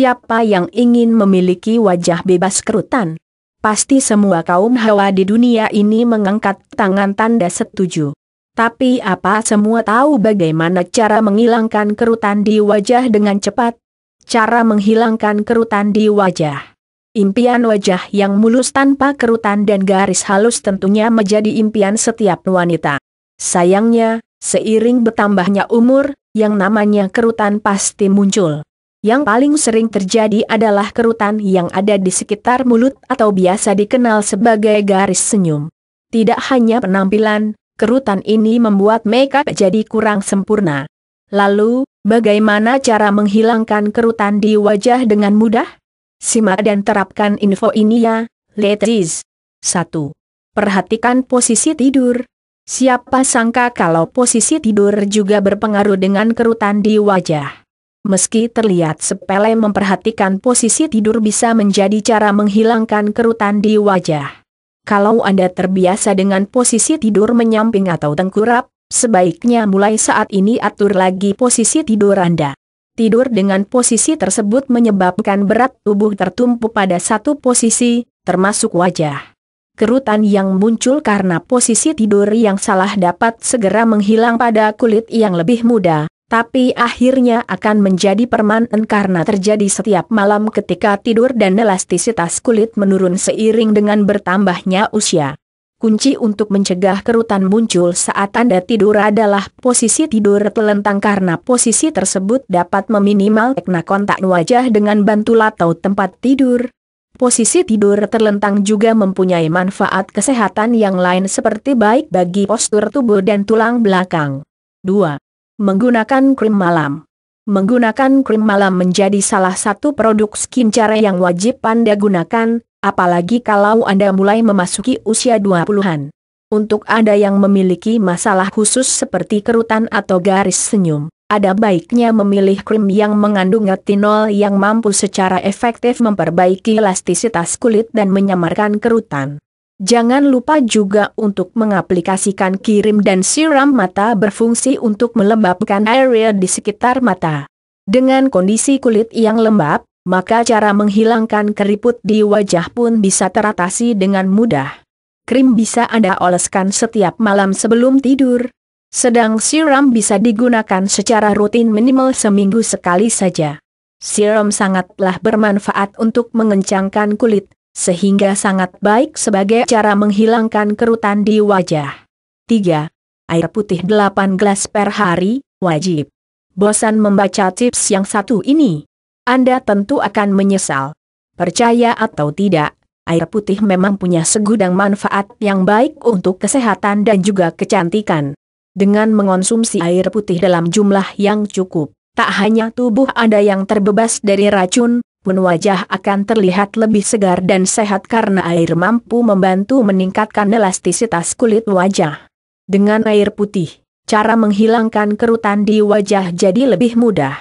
Siapa yang ingin memiliki wajah bebas kerutan? Pasti semua kaum hawa di dunia ini mengangkat tangan tanda setuju. Tapi apa semua tahu bagaimana cara menghilangkan kerutan di wajah dengan cepat? Cara menghilangkan kerutan di wajah. Impian wajah yang mulus tanpa kerutan dan garis halus tentunya menjadi impian setiap wanita. Sayangnya, seiring bertambahnya umur, yang namanya kerutan pasti muncul. Yang paling sering terjadi adalah kerutan yang ada di sekitar mulut atau biasa dikenal sebagai garis senyum. Tidak hanya penampilan, kerutan ini membuat makeup jadi kurang sempurna. Lalu, bagaimana cara menghilangkan kerutan di wajah dengan mudah? Simak dan terapkan info ini ya, ladies. 1. Perhatikan posisi tidur. Siapa sangka kalau posisi tidur juga berpengaruh dengan kerutan di wajah. Meski terlihat sepele memperhatikan posisi tidur bisa menjadi cara menghilangkan kerutan di wajah. Kalau Anda terbiasa dengan posisi tidur menyamping atau tengkurap, sebaiknya mulai saat ini atur lagi posisi tidur Anda. Tidur dengan posisi tersebut menyebabkan berat tubuh tertumpu pada satu posisi, termasuk wajah. Kerutan yang muncul karena posisi tidur yang salah dapat segera menghilang pada kulit yang lebih muda, tapi akhirnya akan menjadi permanen karena terjadi setiap malam ketika tidur dan elastisitas kulit menurun seiring dengan bertambahnya usia. Kunci untuk mencegah kerutan muncul saat Anda tidur adalah posisi tidur telentang karena posisi tersebut dapat meminimal tekna kontak wajah dengan bantul atau tempat tidur. Posisi tidur terlentang juga mempunyai manfaat kesehatan yang lain seperti baik bagi postur tubuh dan tulang belakang. 2. Menggunakan krim malam Menggunakan krim malam menjadi salah satu produk skincare yang wajib Anda gunakan, apalagi kalau Anda mulai memasuki usia 20-an. Untuk Anda yang memiliki masalah khusus seperti kerutan atau garis senyum, ada baiknya memilih krim yang mengandung retinol yang mampu secara efektif memperbaiki elastisitas kulit dan menyamarkan kerutan. Jangan lupa juga untuk mengaplikasikan kirim dan siram mata berfungsi untuk melembabkan area di sekitar mata. Dengan kondisi kulit yang lembab, maka cara menghilangkan keriput di wajah pun bisa teratasi dengan mudah. Krim bisa Anda oleskan setiap malam sebelum tidur. Sedang siram bisa digunakan secara rutin minimal seminggu sekali saja. Siram sangatlah bermanfaat untuk mengencangkan kulit, sehingga sangat baik sebagai cara menghilangkan kerutan di wajah. 3. Air putih 8 gelas per hari, wajib. Bosan membaca tips yang satu ini? Anda tentu akan menyesal. Percaya atau tidak, air putih memang punya segudang manfaat yang baik untuk kesehatan dan juga kecantikan. Dengan mengonsumsi air putih dalam jumlah yang cukup, tak hanya tubuh Anda yang terbebas dari racun, pun wajah akan terlihat lebih segar dan sehat karena air mampu membantu meningkatkan elastisitas kulit wajah. Dengan air putih, cara menghilangkan kerutan di wajah jadi lebih mudah.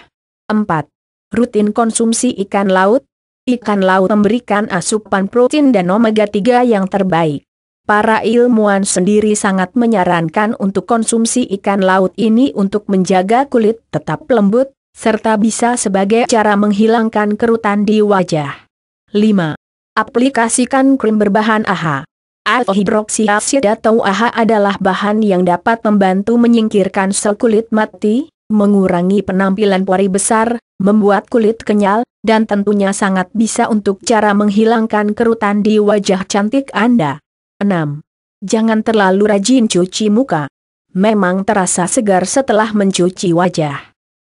4. Rutin konsumsi ikan laut. Ikan laut memberikan asupan protein dan omega-3 yang terbaik. Para ilmuwan sendiri sangat menyarankan untuk konsumsi ikan laut ini untuk menjaga kulit tetap lembut, serta bisa sebagai cara menghilangkan kerutan di wajah. 5. Aplikasikan krim berbahan AHA. atau hidroksiasid atau AHA adalah bahan yang dapat membantu menyingkirkan sel kulit mati, mengurangi penampilan pori besar, membuat kulit kenyal, dan tentunya sangat bisa untuk cara menghilangkan kerutan di wajah cantik Anda. 6. Jangan terlalu rajin cuci muka. Memang terasa segar setelah mencuci wajah.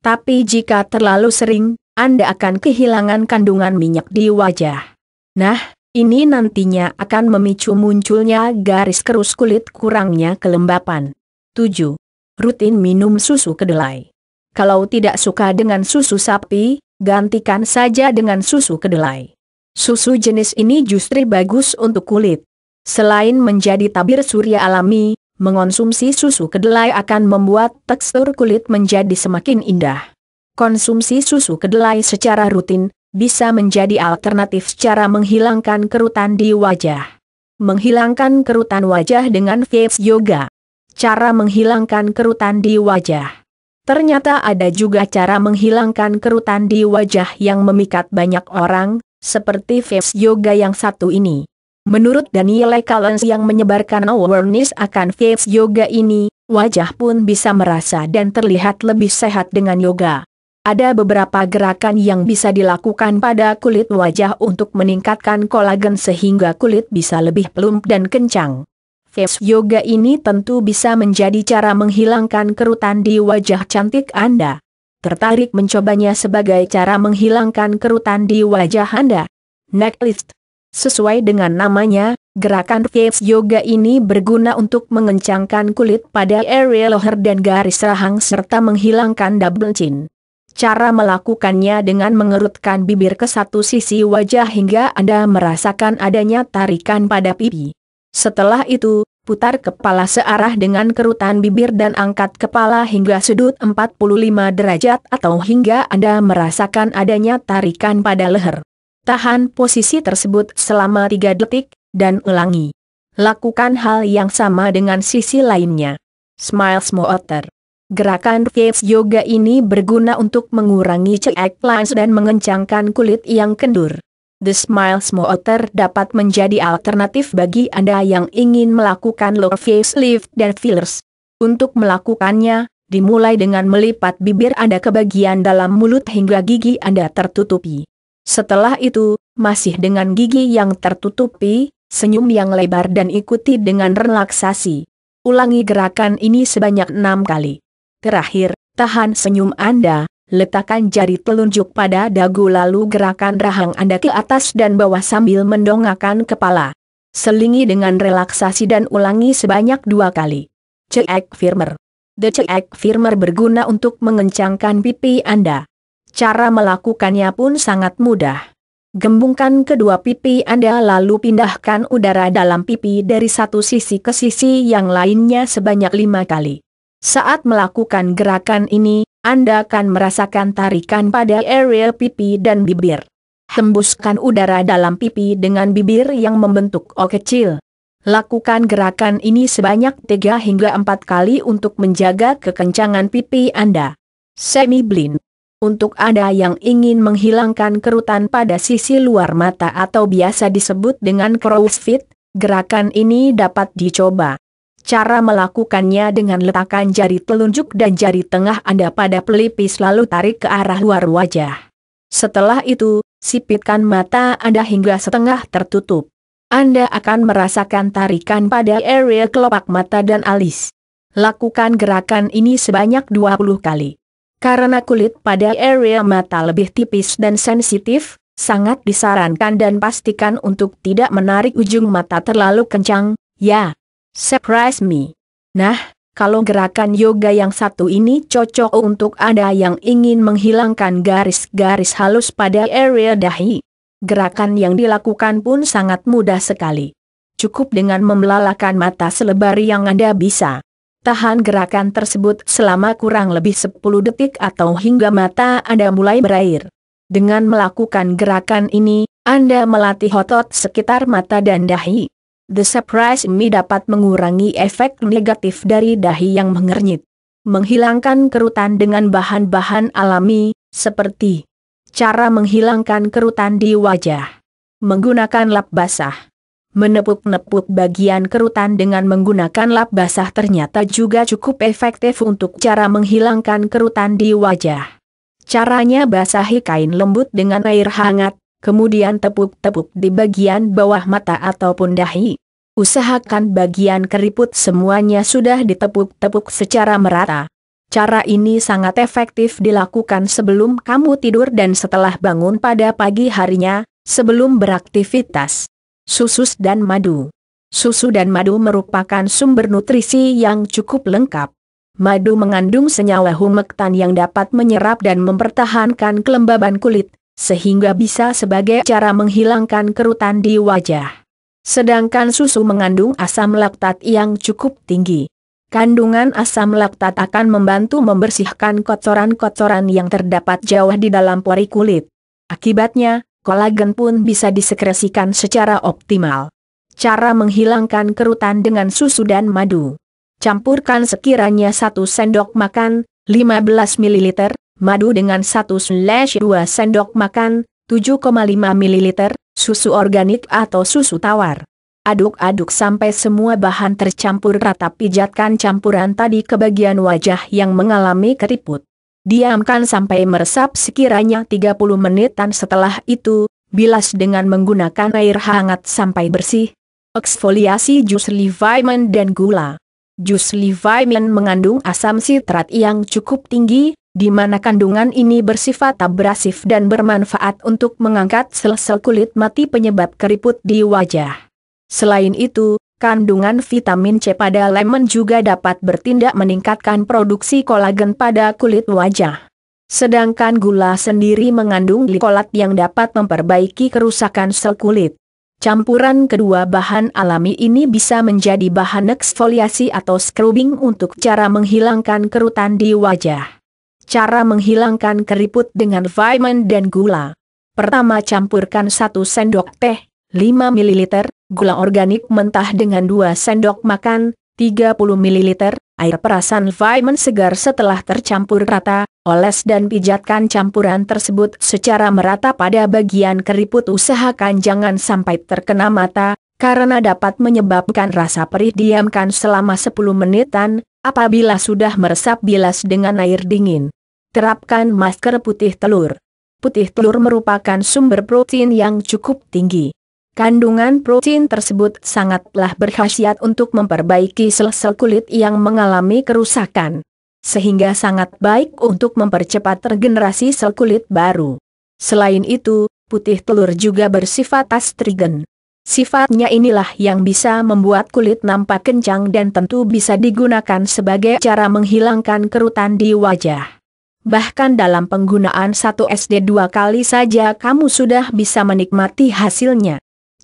Tapi jika terlalu sering, Anda akan kehilangan kandungan minyak di wajah. Nah, ini nantinya akan memicu munculnya garis kerus kulit kurangnya kelembapan. 7. Rutin minum susu kedelai. Kalau tidak suka dengan susu sapi, gantikan saja dengan susu kedelai. Susu jenis ini justru bagus untuk kulit. Selain menjadi tabir surya alami, mengonsumsi susu kedelai akan membuat tekstur kulit menjadi semakin indah. Konsumsi susu kedelai secara rutin bisa menjadi alternatif cara menghilangkan kerutan di wajah. Menghilangkan kerutan wajah dengan face Yoga. Cara menghilangkan kerutan di wajah. Ternyata ada juga cara menghilangkan kerutan di wajah yang memikat banyak orang, seperti face Yoga yang satu ini. Menurut Daniel Collins yang menyebarkan awareness akan face Yoga ini, wajah pun bisa merasa dan terlihat lebih sehat dengan yoga. Ada beberapa gerakan yang bisa dilakukan pada kulit wajah untuk meningkatkan kolagen sehingga kulit bisa lebih plump dan kencang. Face yoga ini tentu bisa menjadi cara menghilangkan kerutan di wajah cantik Anda. Tertarik mencobanya sebagai cara menghilangkan kerutan di wajah Anda? Next list Sesuai dengan namanya, gerakan face Yoga ini berguna untuk mengencangkan kulit pada area leher dan garis rahang serta menghilangkan double chin. Cara melakukannya dengan mengerutkan bibir ke satu sisi wajah hingga Anda merasakan adanya tarikan pada pipi. Setelah itu, putar kepala searah dengan kerutan bibir dan angkat kepala hingga sudut 45 derajat atau hingga Anda merasakan adanya tarikan pada leher. Tahan posisi tersebut selama 3 detik, dan ulangi. Lakukan hal yang sama dengan sisi lainnya. Smile Smoother. Gerakan Face Yoga ini berguna untuk mengurangi cek lines dan mengencangkan kulit yang kendur. The Smile Smoother dapat menjadi alternatif bagi Anda yang ingin melakukan low lift dan fillers. Untuk melakukannya, dimulai dengan melipat bibir Anda ke bagian dalam mulut hingga gigi Anda tertutupi. Setelah itu, masih dengan gigi yang tertutupi, senyum yang lebar dan ikuti dengan relaksasi. Ulangi gerakan ini sebanyak enam kali. Terakhir, tahan senyum Anda, letakkan jari telunjuk pada dagu lalu gerakan rahang Anda ke atas dan bawah sambil mendongakkan kepala. Selingi dengan relaksasi dan ulangi sebanyak dua kali. Cek firmer. The cek firmer berguna untuk mengencangkan pipi Anda. Cara melakukannya pun sangat mudah. Gembungkan kedua pipi Anda lalu pindahkan udara dalam pipi dari satu sisi ke sisi yang lainnya sebanyak lima kali. Saat melakukan gerakan ini, Anda akan merasakan tarikan pada area pipi dan bibir. Hembuskan udara dalam pipi dengan bibir yang membentuk O kecil. Lakukan gerakan ini sebanyak 3 hingga 4 kali untuk menjaga kekencangan pipi Anda. Semi-blind untuk ada yang ingin menghilangkan kerutan pada sisi luar mata atau biasa disebut dengan crossfit, gerakan ini dapat dicoba. Cara melakukannya dengan letakkan jari telunjuk dan jari tengah Anda pada pelipis lalu tarik ke arah luar wajah. Setelah itu, sipitkan mata Anda hingga setengah tertutup. Anda akan merasakan tarikan pada area kelopak mata dan alis. Lakukan gerakan ini sebanyak 20 kali. Karena kulit pada area mata lebih tipis dan sensitif, sangat disarankan dan pastikan untuk tidak menarik ujung mata terlalu kencang, ya. Surprise me. Nah, kalau gerakan yoga yang satu ini cocok untuk Anda yang ingin menghilangkan garis-garis halus pada area dahi. Gerakan yang dilakukan pun sangat mudah sekali. Cukup dengan membelalakan mata selebar yang Anda bisa. Tahan gerakan tersebut selama kurang lebih 10 detik atau hingga mata Anda mulai berair. Dengan melakukan gerakan ini, Anda melatih otot sekitar mata dan dahi. The Surprise Me dapat mengurangi efek negatif dari dahi yang mengernyit. Menghilangkan kerutan dengan bahan-bahan alami, seperti cara menghilangkan kerutan di wajah. Menggunakan lap basah. Menepuk-nepuk bagian kerutan dengan menggunakan lap basah ternyata juga cukup efektif untuk cara menghilangkan kerutan di wajah. Caranya basahi kain lembut dengan air hangat, kemudian tepuk-tepuk di bagian bawah mata ataupun dahi. Usahakan bagian keriput semuanya sudah ditepuk-tepuk secara merata. Cara ini sangat efektif dilakukan sebelum kamu tidur dan setelah bangun pada pagi harinya, sebelum beraktivitas susus dan madu. Susu dan madu merupakan sumber nutrisi yang cukup lengkap. Madu mengandung senyawa humektan yang dapat menyerap dan mempertahankan kelembaban kulit, sehingga bisa sebagai cara menghilangkan kerutan di wajah. Sedangkan susu mengandung asam laktat yang cukup tinggi. Kandungan asam laktat akan membantu membersihkan kotoran-kotoran yang terdapat jauh di dalam pori kulit. Akibatnya, kolagen pun bisa disekresikan secara optimal. Cara menghilangkan kerutan dengan susu dan madu. Campurkan sekiranya 1 sendok makan, 15 ml, madu dengan 1-2 sendok makan, 7,5 ml, susu organik atau susu tawar. Aduk-aduk sampai semua bahan tercampur rata pijatkan campuran tadi ke bagian wajah yang mengalami keriput. Diamkan sampai meresap sekiranya 30 menitan setelah itu, bilas dengan menggunakan air hangat sampai bersih. Eksfoliasi jus livaimen dan gula. Jus livaimen mengandung asam sitrat yang cukup tinggi, di mana kandungan ini bersifat abrasif dan bermanfaat untuk mengangkat sel-sel kulit mati penyebab keriput di wajah. Selain itu, Kandungan vitamin C pada lemon juga dapat bertindak meningkatkan produksi kolagen pada kulit wajah. Sedangkan gula sendiri mengandung glikolat yang dapat memperbaiki kerusakan sel kulit. Campuran kedua bahan alami ini bisa menjadi bahan eksfoliasi atau scrubbing untuk cara menghilangkan kerutan di wajah. Cara menghilangkan keriput dengan vitamin dan gula. Pertama campurkan 1 sendok teh 5 ml, gula organik mentah dengan 2 sendok makan, 30 ml, air perasan vitamin segar setelah tercampur rata, oles dan pijatkan campuran tersebut secara merata pada bagian keriput usahakan jangan sampai terkena mata, karena dapat menyebabkan rasa perih diamkan selama 10 menitan, apabila sudah meresap bilas dengan air dingin. Terapkan masker putih telur. Putih telur merupakan sumber protein yang cukup tinggi. Kandungan protein tersebut sangatlah berkhasiat untuk memperbaiki sel-sel kulit yang mengalami kerusakan. Sehingga sangat baik untuk mempercepat regenerasi sel kulit baru. Selain itu, putih telur juga bersifat astrigen. Sifatnya inilah yang bisa membuat kulit nampak kencang dan tentu bisa digunakan sebagai cara menghilangkan kerutan di wajah. Bahkan dalam penggunaan 1 SD dua kali saja kamu sudah bisa menikmati hasilnya.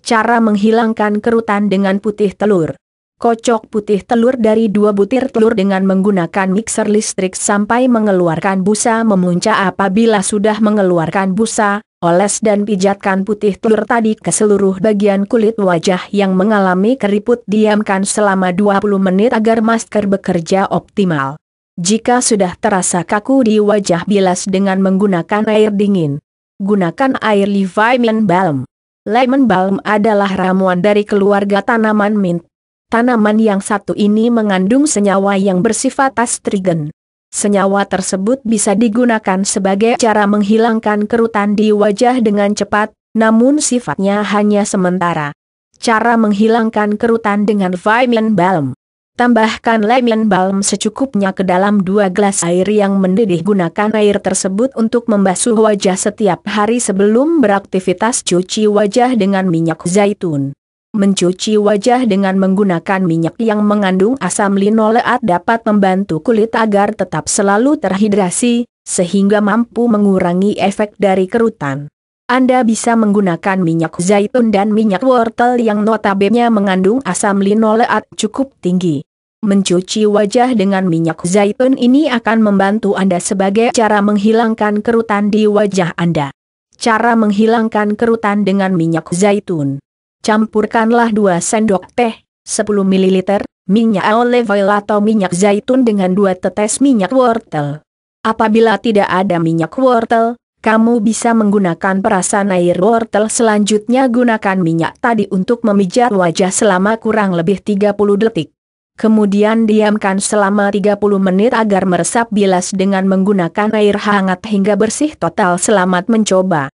Cara menghilangkan kerutan dengan putih telur. Kocok putih telur dari dua butir telur dengan menggunakan mixer listrik sampai mengeluarkan busa memuncak apabila sudah mengeluarkan busa, oles dan pijatkan putih telur tadi ke seluruh bagian kulit wajah yang mengalami keriput diamkan selama 20 menit agar masker bekerja optimal. Jika sudah terasa kaku di wajah bilas dengan menggunakan air dingin, gunakan air Leviathan Balm. Lemon balm adalah ramuan dari keluarga tanaman mint. Tanaman yang satu ini mengandung senyawa yang bersifat astrigen. Senyawa tersebut bisa digunakan sebagai cara menghilangkan kerutan di wajah dengan cepat, namun sifatnya hanya sementara. Cara menghilangkan kerutan dengan vitamin balm Tambahkan lemon balm secukupnya ke dalam dua gelas air yang mendidih gunakan air tersebut untuk membasuh wajah setiap hari sebelum beraktivitas cuci wajah dengan minyak zaitun. Mencuci wajah dengan menggunakan minyak yang mengandung asam linoleat dapat membantu kulit agar tetap selalu terhidrasi, sehingga mampu mengurangi efek dari kerutan. Anda bisa menggunakan minyak zaitun dan minyak wortel yang notabene mengandung asam linoleat cukup tinggi. Mencuci wajah dengan minyak zaitun ini akan membantu Anda sebagai cara menghilangkan kerutan di wajah Anda. Cara menghilangkan kerutan dengan minyak zaitun. Campurkanlah 2 sendok teh, 10 ml, minyak olive oil atau minyak zaitun dengan 2 tetes minyak wortel. Apabila tidak ada minyak wortel, kamu bisa menggunakan perasan air wortel selanjutnya gunakan minyak tadi untuk memijat wajah selama kurang lebih 30 detik. Kemudian diamkan selama 30 menit agar meresap bilas dengan menggunakan air hangat hingga bersih total selamat mencoba.